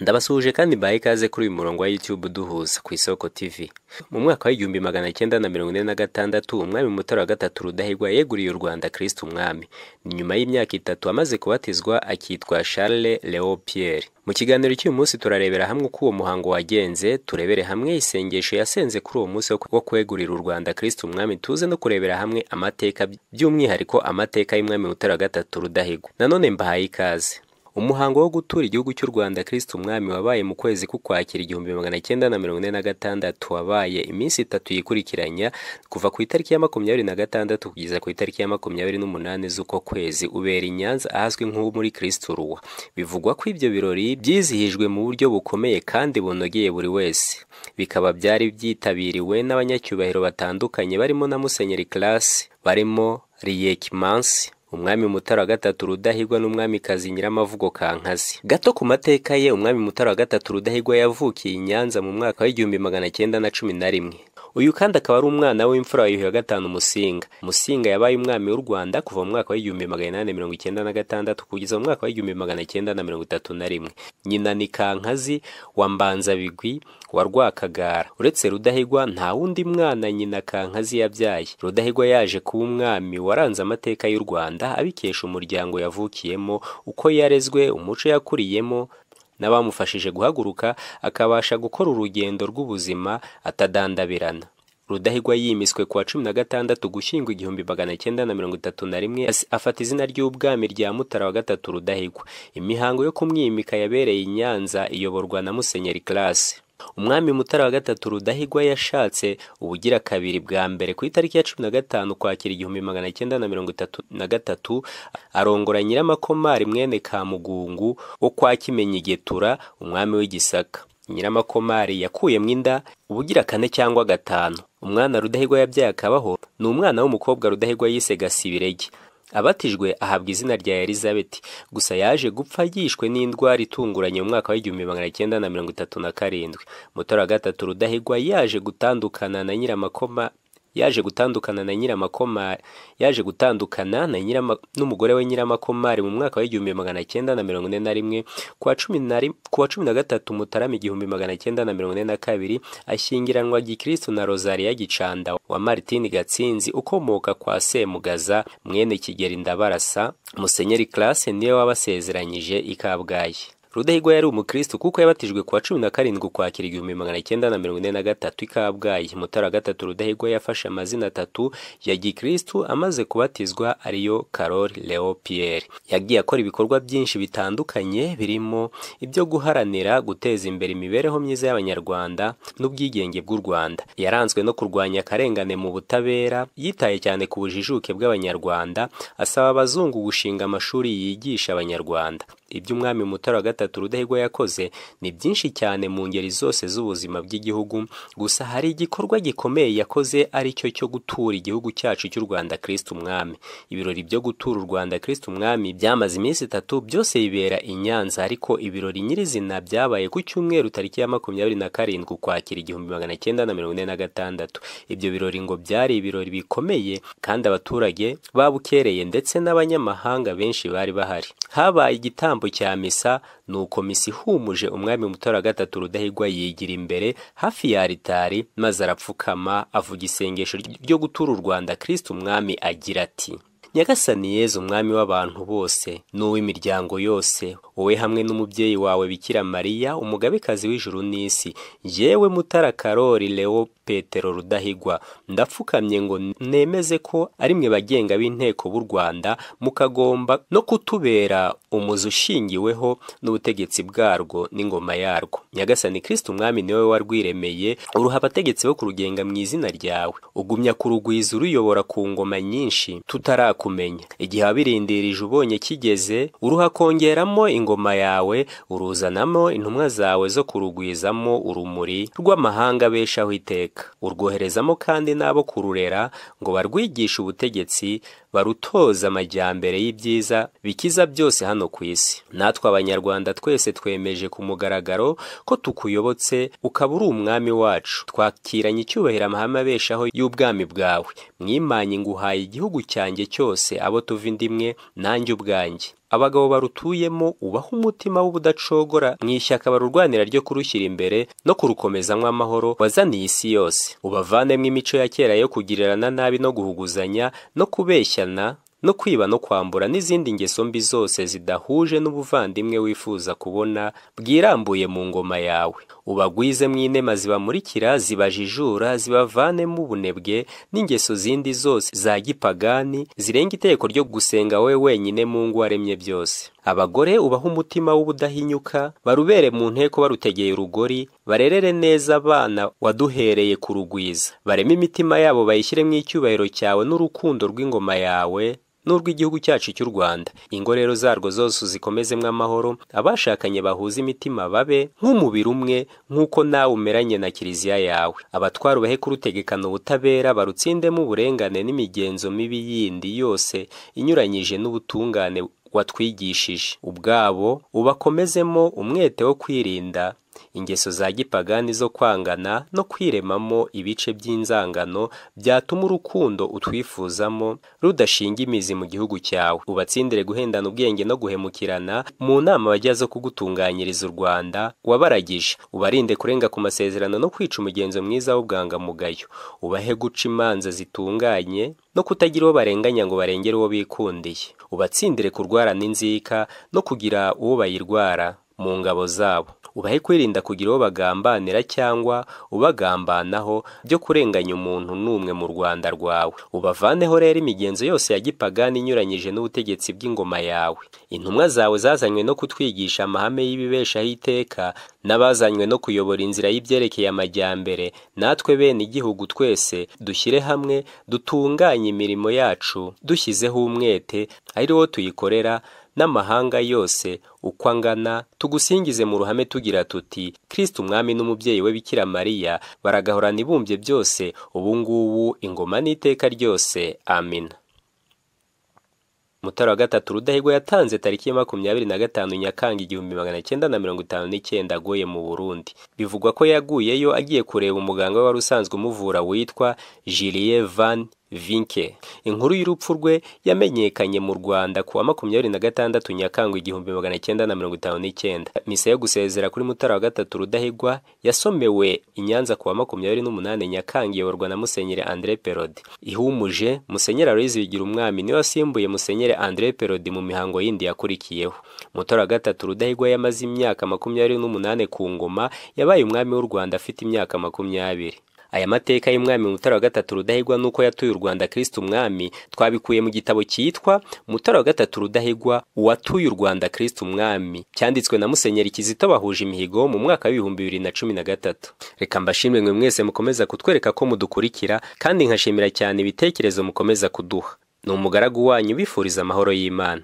ndabasuhuje kandi mbaye ikaze kuri uyu murongo wa YouTube duhuza ku isoko TV mu mwaka w'igihumbi magana cyenda na mirongo ine na gatandatu umwami mutara wa gatatu rudahigwa yeguriye u Rwanda Kristo umwami ni nyuma y'imyaka itatu amaze kubatizwa akitwa Charles Leo Pierre mu kiganiro cy'uyu munsi turarebera hamwe uko uwo muhango wagenze turebere hamwe isengesho yasenze kuri uwo munsi wo kwegurira u Rwanda Kristo umwami tuze no kurebera hamwe amateka by'umwihariko amateka y'umwami mutara wa gatatu rudahigwa nanone mbahaye ikaze umuhango wo gutura igihugu cy'u rwanda kristo umwami wabaye mu kwezi k'ukwakira igihumbi magana cyenda na mirongo ine na gatandatu wabaye iminsi itatu yikurikiranya kuva ku itariki ya makumyabiri na gatandatu kugeza ku itariki ya makumyabiri n'umunani z'uko kwezi ubera i nyanza ahazwi nko muri Kristu ruwa bivugwa ko ibyo birori byizihijwe mu buryo bukomeye kandi bunogeye buri wese bikaba byari byitabiriwe n'abanyacyubahiro batandukanye barimo na musenyeri Class barimo riyekimansi umwami mutara wa gatatu rudahigwa n'umwamikazi nyiramavugo kankazi gato ku mateka ye umwami mutara wa gatatu rudahigwa yavukiye i nyanza mu mwaka w'igihumbi magana cyenda na cumi na rimwe uyu kandi akaba ari umwana w'imfura wa yuhi wa gatanu musinga musinga yabaye umwami w'u rwanda kuva mu mwaka w'igihumbi magana inani mirongo icyenda na gatandatu kugeza mu mwaka w'igihumbi magana cyenda na mirongo itatu na rimwe nyina ni kankazi wa mbanzabigwi wa rwakagara uretse rudahigwa nta wundi mwana nyina kankazi yabyaye rudahigwa yaje kuba umwami waranze amateka y'u rwanda abikesha umuryango yavukiyemo uko yarezwe umuco yakuriyemo n'abamufashije guhaguruka akabasha gukora urugendo rw'ubuzima atadandabirana rudahigwa yimiswe wa cumi na gatandatu gushyingwa igihumbi magana cyenda na mirongo itatu na rimwe afata izina ry'ubwami rya mutara wa gatatu rudahigwa imihango yo kumwimika yabereye i nyanza iyoborwa na musenyeri classe umwami mutara wa gatatu rudahigwa yashatse ubugira kabiri bwa mbere ku itariki ya cumi na gatanu kwakira igihumbi magana cyenda na mirongo itatu na gatatu arongora nyiramakomari mwene kamugungu wo kwa kimenyigetura umwami w'igisaka nyiramakomari yakuyemo inda ubugira kane cyangwa gatanu umwana rudahigwa yabyaye akabaho ni umwana w'umukobwa rudahigwa yise gasibirege abatijwe ahabwa izina rya elizabeth gusa yaje gupfa yishwe n'indwara itunguranye mu mwaka w'igihumbi magana cyenda na mirongo itatu na karindwi mutara gatatu rudahigwa yaje gutandukana na nyiramakoma yaje gutandukana na nyiramakomari yaje gutandukana na n'umugore we nyiramakomari mu mwaka w'igihumbi magana cyenda na mirongo ine na rimwe ku wa cumi na gatatu mutarama igihumbi magana cyenda na mirongo ine na kabiri ashyingiranwa gikristo na rosaria gicanda wa martin gatsinzi ukomoka kwa semugaza mwene kigeri ndabarasa musenyeri classe niwe wabasezeranyije i rudahigwa yari umukristo kuko yabatijwe ku cumi na karindwi ukwakira igihumbi magana cyenda na mirongo ine na gatatu i kabgayi mutara wa gatatu rudahigwa yafashe amazina atatu ya gikristu amaze kubatizwa ariyo carol leo pierre yagiye akora ibikorwa byinshi bitandukanye birimo ibyo guharanira guteza imbere imibereho myiza y'abanyarwanda n'ubwigenge bw'u rwanda yaranzwe no kurwanya akarengane mu butabera yitaye cyane ku bujijuke bw'abanyarwanda asaba abazungu gushinga amashuri yigisha abanyarwanda iby'umwami mutara wa gatatu itatu rudahigwa yakoze ni byinshi cyane mu ngeri zose z'ubuzima bw'igihugu gusa hari igikorwa gikomeye yakoze ari cyo cyo gutura igihugu cyacu cy'u Rwanda Kristo Umwami ibirori byo gutura u Rwanda Kristo Umwami byamaze iminsi itatu byose bibera i Nyanza ariko ibirori nyirizina byabaye ku cyumweru tariki ya makumyabiri na karindwi ukwakira igihumbi magana cyenda na mirongo ine na gatandatu ibyo birori ngo byari ibirori bikomeye kandi abaturage babukereye ndetse n'abanyamahanga benshi bari bahari habaye igitambo cya misa ni nuko misi humuje umwami mutara wa gatatu rudahigwa yigira imbere hafi ya ritari maze arapfukama avuga isengesho ryo gutura u rwanda kirisiti umwami agira ati nyagasani yezu umwami w'abantu bose n'uw'imiryango yose wowe hamwe n'umubyeyi wawe bikira mariya umugabekazi w'ijuru n'isi yewe mutara karori leo petero rudahigwa ndapfukamye ngo nemeze ko ari mwe bagenga b'inteko b'u rwanda mukagomba no kutubera umuzi ushingiweho n'ubutegetsi bwarwo n'ingoma yarwo nyagasani kirisiti umwami niwe warwiremeye uruha abategetsi bo kurugenga mu izina ryawe ugumya kurugwiza uruyobora ku ngoma nyinshi tutarakumenya igihe wabirindirije ubonye kigeze uruha kongeramo ingoma yawe uruzanamo intumwa zawe zo kurugwizamo urumuri rw'amahanga beshaho iteka Afurika urwoherezamo kandi n'abo kururera ngo barwigishe ubutegetsi barutoza amajyambere y'ibyiza bikiza byose hano ku isi natwe abanyarwanda twese twemeje ku mugaragaro ko tukuyobotse ukaba uri umwami wacu twakiranye icyubahiro amahame abeshaho y'ubwami bwawe mwimanye nguhaye igihugu cyanjye cyose abo tuva inda imwe nanjye ubwanjye abagabo barutuyemo ubaha umutima w'ubudacogora mu ishyaka barurwanira ryo kurushyira imbere no kurukomezamo amahoro wazaniye isi yose ubavanemo imico ya kera yo kugirirana nabi no guhuguzanya no kubeshyana no kwiba no kwambura n'izindi ngeso mbi zose zidahuje n'ubuvandimwe wifuza kubona bwirambuye mu ngoma yawe ubagwize mu inema zibamurikira zibajijura zibavanemo ubunebwe n'ingeso zindi zose za gipagani zirenga itegeko ryo gusenga we wenyine mu ngo waremye byose abagore ubaha umutima w'ubudahinyuka barubere mu nteko barutegeye urugori barerere neza abana waduhereye ku rugwiza bareme imitima yabo bayishyiremo icyubahiro cyawe n'urukundo rw'ingoma yawe n'urw'igihugu cyacu cy'u Rwanda ingo rero zarwo zose uzikomezemo amahoro abashakanye bahuza imitima babe nk'umubiri umwe nk'uko nawe umeranye na kiliziya yawe abatwara ubahe kurutegekana ubutabera barutsindemo uburengane n'imigenzo mibi yindi yose inyuranyije n'ubutungane watwigishije ubwabo ubakomezemo umwete wo kwirinda ingeso za gipagani zo kwangana no kwiremamo ibice by'inzangano byatuma urukundo utwifuzamo rudashinga imizi mu gihugu cyawe ubatsindire guhendana ubwenge no guhemukirana mu nama bajya zo kugutunganyiriza u rwanda wabaragije ubarinde kurenga ku masezerano no kwica umugenzo mwiza w'ubwangamugayo ubahe guca imanza zitunganye no kutagira uwo barenganya ngo barengere uwo bikundiye ubatsindire kurwara n’inzika no kugira uwo bayirwara mu ngabo zabo ubahe kwirinda kugira uwo bagambanira cyangwa ubagambanaho byo kurenganya umuntu n'umwe mu Rwanda rwawe ubavaneho rero imigenzo yose ya gipagani inyuranyije n'ubutegetsi bw'ingoma yawe intumwa zawe zazanywe no kutwigisha amahame y'ibibeshaho iteka n'abazanywe no kuyobora inzira y'ibyerekeye amajyambere natwe bene igihugu twese dushyire hamwe dutunganye imirimo yacu dushyizeho umwete ari wo tuyikorera n'amahanga yose uko angana tugusingize mu ruhame tugira tuti kirisiti umwami n'umubyeyi we bikira mariya baragahorana ibumbye byose ubu ngubu ingoma n'iteka ryose amina mutara wa gatatu rudahigwa yatanze tariki ya makumyabiri na gatanu nyakanga igihumbi magana cyenda na mirongo itanu n'icyenda aguye mu burundi bivugwa ko yaguyeyo agiye kureba umuganga we wari usanzwe umuvura witwa jiliye van vinke inkuru y'urupfu rwe yamenyekanye mu rwanda ku wa makumyabiri na gatandatu nyakanga igihumbi magana cyenda na mirongo itanu n'icyenda misa yo gusezera kuri mutara wa gatatu rudahigwa yasomewe i nyanza ku wa makumyabiri n'umunani nyakanga iyoborwa na musenyeri andre perodi ihumuje musenyeri aloyizi bigira umwami niwe wasimbuye musenyeri andre perodi mu mihango yindi yakurikiyeho mutara wa gatatu rudahigwa yamaze imyaka makumyabiri n'umunani ku ngoma yabaye umwami w'u rwanda afite imyaka makumyabiri aya mateka y'umwami mutara wa gatatu rudahigwa n'uko yatuye u rwanda kirisiti umwami twabikuye mu gitabo cyitwa mutara wa gatatu rudahigwa uwatuye u rwanda kirisiti umwami cyanditswe na musenyeri kizito bahuje imihigo mu mwaka w'ibihumbi bibiri na cumi na gatatu reka mbashimire mwe mwese mukomeza kutwereka ko mudukurikira kandi nkashimira cyane ibitekerezo mukomeza kuduha ni umugaragu wanyu bifuriza amahoro y'imana